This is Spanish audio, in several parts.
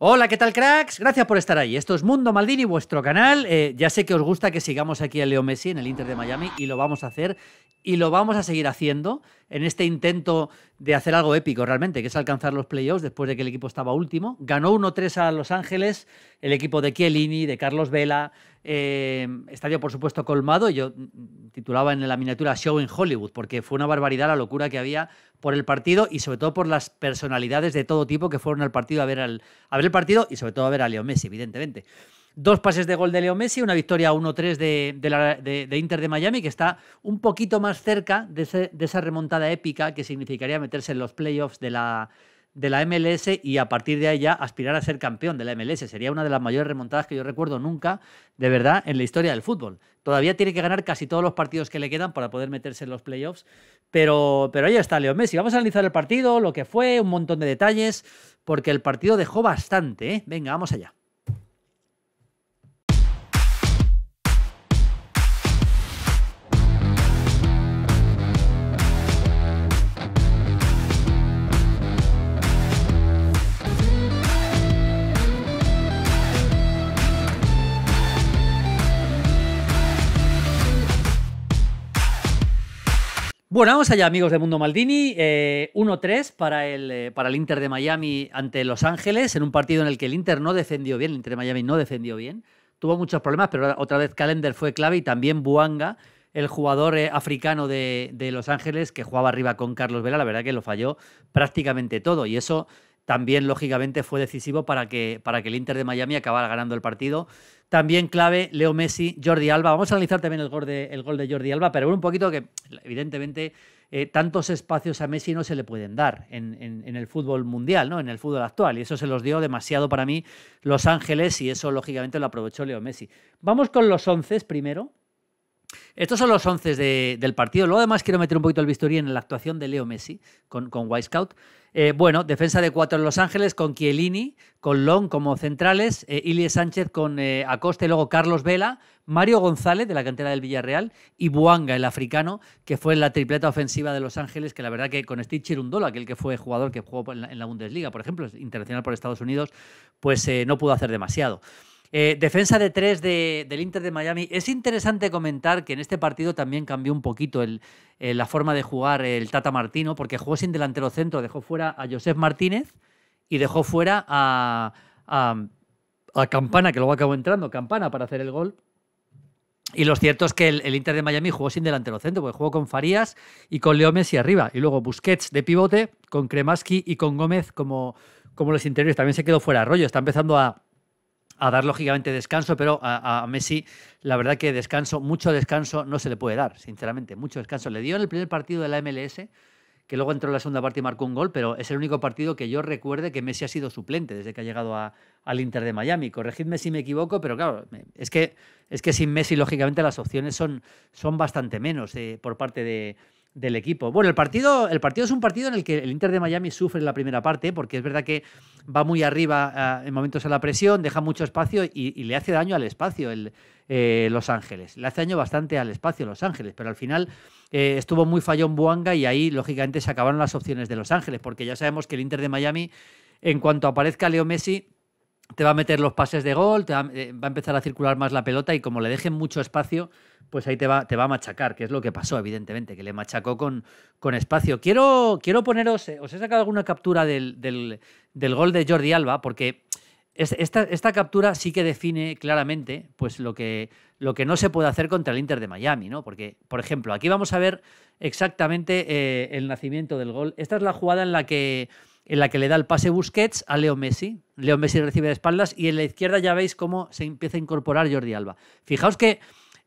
Hola, ¿qué tal cracks? Gracias por estar ahí. Esto es Mundo Maldini, vuestro canal. Eh, ya sé que os gusta que sigamos aquí a Leo Messi en el Inter de Miami y lo vamos a hacer y lo vamos a seguir haciendo en este intento de hacer algo épico realmente, que es alcanzar los playoffs después de que el equipo estaba último. Ganó 1-3 a Los Ángeles, el equipo de Chiellini, de Carlos Vela, eh, estadio por supuesto colmado. Yo titulaba en la miniatura Show in Hollywood, porque fue una barbaridad la locura que había por el partido y sobre todo por las personalidades de todo tipo que fueron al partido a ver, al, a ver el partido y sobre todo a ver a Leo Messi, evidentemente. Dos pases de gol de Leo Messi, una victoria 1-3 de, Inter de Miami, que está un poquito más cerca de, esa remontada épica que significaría meterse en los playoffs de la, de la MLS y a partir de ahí ya aspirar a ser campeón de la MLS. Sería una de las mayores remontadas que yo recuerdo nunca, de verdad, en la historia del fútbol. Todavía tiene que ganar casi todos los partidos que le quedan para poder meterse en los playoffs, pero, pero ahí está Leo Messi. Vamos a analizar el partido, lo que fue, un montón de detalles, porque el partido dejó bastante. ¿eh? Venga, vamos allá. Bueno, vamos allá, amigos de Mundo Maldini. 1-3 eh, para el, eh, para el Inter de Miami ante Los Ángeles, en un partido en el que el Inter no defendió bien, el Inter de Miami no defendió bien. Tuvo muchos problemas, pero otra vez Calendar fue clave y también Buanga, el jugador eh, africano de, Los Ángeles que jugaba arriba con Carlos Vela. La verdad que lo falló prácticamente todo y eso también, lógicamente, fue decisivo para que, para que el Inter de Miami acabara ganando el partido también clave, Leo Messi, Jordi Alba. Vamos a analizar también el gol de, gol de Jordi Alba, pero un poquito que, evidentemente, eh, tantos espacios a Messi no se le pueden dar en, el fútbol mundial, ¿no? En el fútbol actual. Y eso se los dio demasiado para mí Los Ángeles y eso, lógicamente, lo aprovechó Leo Messi. Vamos con los once primero. Estos son los 11 de, del partido. Luego, además, quiero meter un poquito el bisturí en la actuación de Leo Messi con, con Wisecout. Eh, bueno, defensa de cuatro en Los Ángeles con Chiellini, con Long como centrales, eh, Sánchez con eh, Acosta y luego Carlos Vela, Mario González de la cantera del Villarreal y Buanga, el africano, que fue en la tripleta ofensiva de Los Ángeles, que la verdad que con Steve Chirundolo, aquel que fue jugador que jugó en la Bundesliga, por ejemplo, internacional por Estados Unidos, pues eh, no pudo hacer demasiado. Eh, defensa de tres del Inter de Miami. Es interesante comentar que en este partido también cambió un poquito eh, la forma de jugar el Tata Martino, porque jugó sin delantero centro, dejó fuera a Josef Martínez y dejó fuera a, Campana, que luego acabó entrando, Campana para hacer el gol. Y lo cierto es que el, Inter de Miami jugó sin delantero centro, porque jugó con Farías y con Leo Messi arriba. Y luego Busquets de pivote, con Kremaski y con Gómez como, como los interiores. También se quedó fuera rollo. Está empezando a, a dar lógicamente descanso, pero a, Messi la verdad que descanso, mucho descanso no se le puede dar, sinceramente, mucho descanso. Le dio en el primer partido de la MLS, que luego entró en la segunda parte y marcó un gol, pero es el único partido que yo recuerde que Messi ha sido suplente desde que ha llegado al Inter de Miami. Corregidme si me equivoco, pero claro, es que, es que sin Messi lógicamente las opciones son, son bastante menos eh, por parte de del equipo. Bueno, el partido, el partido es un partido en el que el Inter de Miami sufre la primera parte, porque es verdad que va muy arriba ah, en momentos a la presión, deja mucho espacio y, le hace daño al espacio eh, Los Ángeles. Le hace daño bastante al espacio Los Ángeles, pero al final eh, estuvo muy fallón Buanga y ahí, lógicamente, se acabaron las opciones de Los Ángeles, porque ya sabemos que el Inter de Miami, en cuanto aparezca Leo Messi, te va a meter los pases de gol, eh, va, a empezar a circular más la pelota y como le dejen mucho espacio, pues ahí te va, te va a machacar, que es lo que pasó, evidentemente, que le machacó con, con espacio. Quiero, quiero poneros, eh, os he sacado alguna captura del, gol de Jordi Alba, porque esta, esta, captura sí que define claramente pues, lo, que, lo que no se puede hacer contra el Inter de Miami, ¿no? Porque, por ejemplo, aquí vamos a ver exactamente eh, el nacimiento del gol. Esta es la jugada en la que en la que le da el pase Busquets a Leo Messi. Leo Messi recibe de espaldas y en la izquierda ya veis cómo se empieza a incorporar Jordi Alba. Fijaos que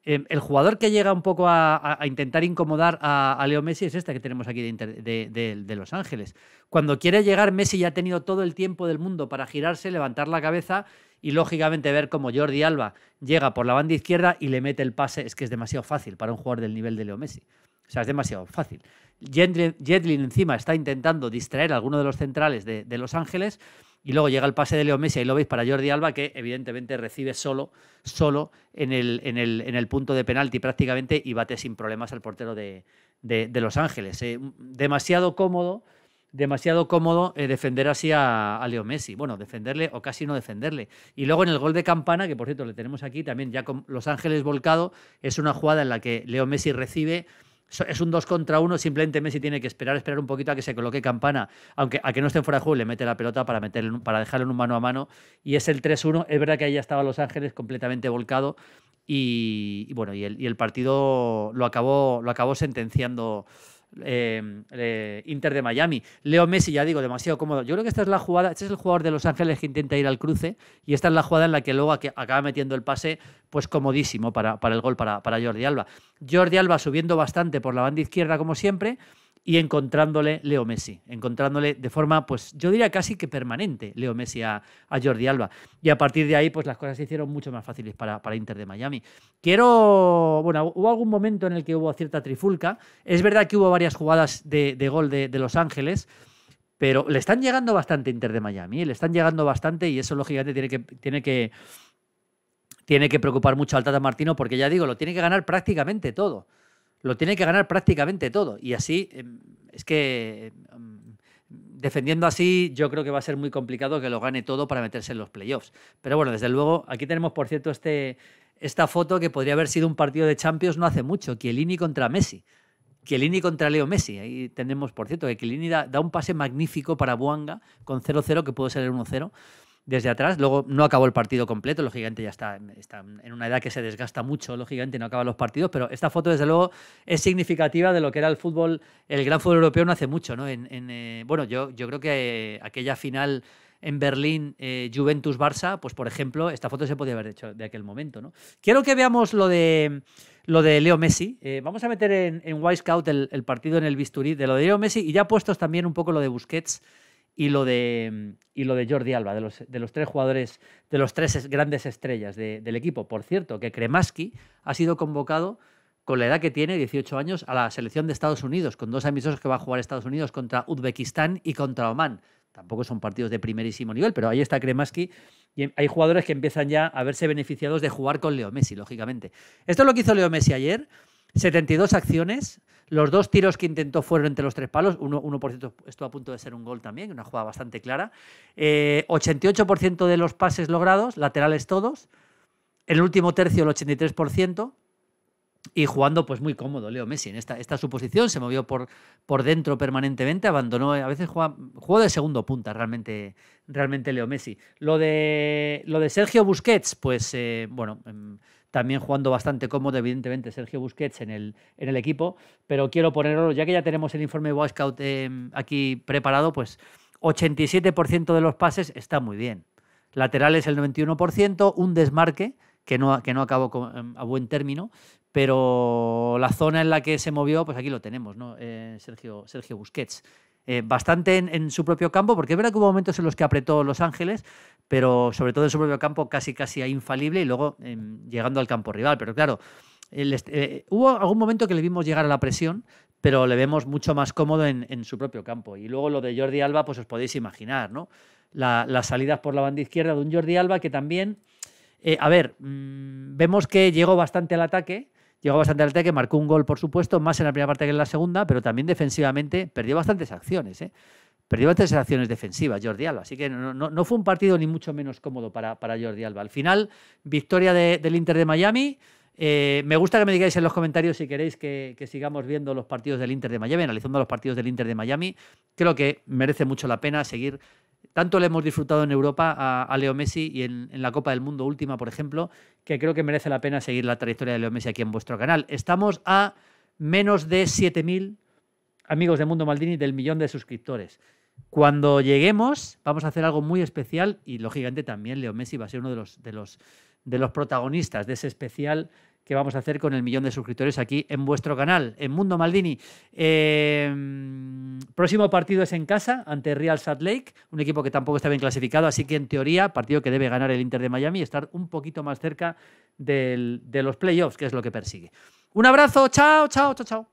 eh, el jugador que llega un poco a, intentar incomodar a, Leo Messi es este que tenemos aquí de, Los Ángeles. Cuando quiere llegar, Messi ya ha tenido todo el tiempo del mundo para girarse, levantar la cabeza y lógicamente ver cómo Jordi Alba llega por la banda izquierda y le mete el pase. Es que es demasiado fácil para un jugador del nivel de Leo Messi. O sea, es demasiado fácil. Jetlin encima está intentando distraer a alguno de los centrales de, Los Ángeles y luego llega el pase de Leo Messi y lo veis para Jordi Alba que evidentemente recibe solo, solo en el, en el, en el punto de penalti prácticamente y bate sin problemas al portero de, Los Ángeles. Eh, demasiado cómodo, demasiado cómodo eh, defender así a, Leo Messi. Bueno, defenderle o casi no defenderle. Y luego en el gol de Campana, que por cierto le tenemos aquí también ya con Los Ángeles volcado, es una jugada en la que Leo Messi recibe es un 2 contra 1, simplemente Messi tiene que esperar, esperar un poquito a que se coloque Campana, aunque a que no esté fuera de juego le mete la pelota para, meterle, para dejarlo en un mano a mano, y es el 3-1, es verdad que ahí ya estaba Los Ángeles completamente volcado, y, bueno, y el, partido lo acabó, lo acabó sentenciando Em, Inter de Miami. Leo Messi, ya digo, demasiado cómodo. Yo creo que esta es la jugada, este es el jugador de Los Ángeles que intenta ir al cruce y esta es la jugada en la que luego acaba metiendo el pase pues comodísimo para, para el gol para, para Jordi Alba. Jordi Alba subiendo bastante por la banda izquierda como siempre y encontrándole Leo Messi, encontrándole de forma, pues yo diría casi que permanente Leo Messi a, Jordi Alba. Y a partir de ahí, pues las cosas se hicieron mucho más fáciles para, Inter de Miami. Quiero, bueno, hubo algún momento en el que hubo cierta trifulca. Es verdad que hubo varias jugadas de, gol de, Los Ángeles. Pero le están llegando bastante Inter de Miami, le están llegando bastante y eso lógicamente tiene que, tiene que, tiene que preocupar mucho al Tata Martino porque ya digo, lo tiene que ganar prácticamente todo lo tiene que ganar prácticamente todo. Y así, em, es que em, defendiendo así, yo creo que va a ser muy complicado que lo gane todo para meterse en los playoffs. Pero bueno, desde luego, aquí tenemos, por cierto, este, esta foto que podría haber sido un partido de Champions no hace mucho, Chiellini contra Messi. Chiellini contra Leo Messi. Ahí tenemos, por cierto, que Chiellini da, da un pase magnífico para Buanga con 0-0, que puede ser el 1-0 desde atrás. Luego no acabó el partido completo, lógicamente ya está, en una edad que se desgasta mucho, lógicamente no acaban los partidos, pero esta foto desde luego es significativa de lo que era el fútbol, el gran fútbol europeo no hace mucho. ¿no? Eh, bueno, yo, yo creo que eh, aquella final en Berlín eh, Juventus-Barça, pues por ejemplo, esta foto se podía haber hecho de aquel momento. ¿no? Quiero que veamos lo de, lo de Leo Messi. vamos a meter en, en el, el partido en el bisturí de lo de Leo Messi y ya puestos también un poco lo de Busquets y lo de, mm, lo de Jordi Alba, de los, de los tres jugadores, de los tres grandes estrellas del equipo. Por cierto, que Kremaski ha sido convocado con la edad que tiene, 18 años, a la selección de Estados Unidos, con dos amistosos que va a jugar Estados Unidos contra Uzbekistán y contra Oman. Tampoco son partidos de primerísimo nivel, pero ahí está Kremaski. Y hay jugadores que empiezan ya a verse beneficiados de jugar con Leo Messi, lógicamente. Esto es lo que hizo Leo Messi ayer. 72 acciones, los dos tiros que intentó fueron entre los tres palos. Uno, uno por estuvo a punto de ser un gol también, una jugada bastante clara. 88% eh, de los pases logrados, laterales todos. En el último tercio, el 83%. Y jugando pues muy cómodo, Leo Messi. En esta, esta suposición se movió por, por dentro permanentemente, abandonó, a veces juega, de segundo punta realmente, realmente Leo Messi. Lo de, lo de Sergio Busquets, pues eh, bueno, em, también jugando bastante cómodo, evidentemente, Sergio Busquets en el, en el equipo, pero quiero ponerlo, ya que ya tenemos el informe de Scout em, aquí preparado, pues 87% de los pases está muy bien. Lateral es el 91%, un desmarque que no, que no acabó em, a buen término, pero la zona en la que se movió, pues aquí lo tenemos, ¿no? Eh, Sergio, Sergio Busquets, eh, bastante en, su propio campo, porque es verdad que hubo momentos en los que apretó Los Ángeles, pero sobre todo en su propio campo casi casi infalible y luego em, llegando al campo rival. Pero claro, eh, hubo algún momento que le vimos llegar a la presión, pero le vemos mucho más cómodo en, su propio campo. Y luego lo de Jordi Alba, pues os podéis imaginar, ¿no? La, las salidas por la banda izquierda de un Jordi Alba que también, eh, a ver, mm, vemos que llegó bastante al ataque Llegó bastante al ataque, marcó un gol, por supuesto, más en la primera parte que en la segunda, pero también defensivamente perdió bastantes acciones. ¿eh? Perdió bastantes acciones defensivas Jordi Alba. Así que no, fue un partido ni mucho menos cómodo para, para Jordi Alba. Al final, victoria del Inter de Miami. Eh, me gusta que me digáis en los comentarios si queréis que, sigamos viendo los partidos del Inter de Miami, analizando los partidos del Inter de Miami. Creo que merece mucho la pena seguir tanto le hemos disfrutado en Europa a, Leo Messi y en, la Copa del Mundo última, por ejemplo, que creo que merece la pena seguir la trayectoria de Leo Messi aquí en vuestro canal. Estamos a menos de 7.000 amigos de Mundo Maldini del millón de suscriptores. Cuando lleguemos vamos a hacer algo muy especial y lógicamente también Leo Messi va a ser uno de los, de los protagonistas de ese especial que vamos a hacer con el millón de suscriptores aquí en vuestro canal, en Mundo Maldini. Em, próximo partido es en casa ante Real Salt Lake, un equipo que tampoco está bien clasificado, así que en teoría partido que debe ganar el Inter de Miami estar un poquito más cerca de los playoffs, que es lo que persigue. Un abrazo, chao, chao, chao, chao.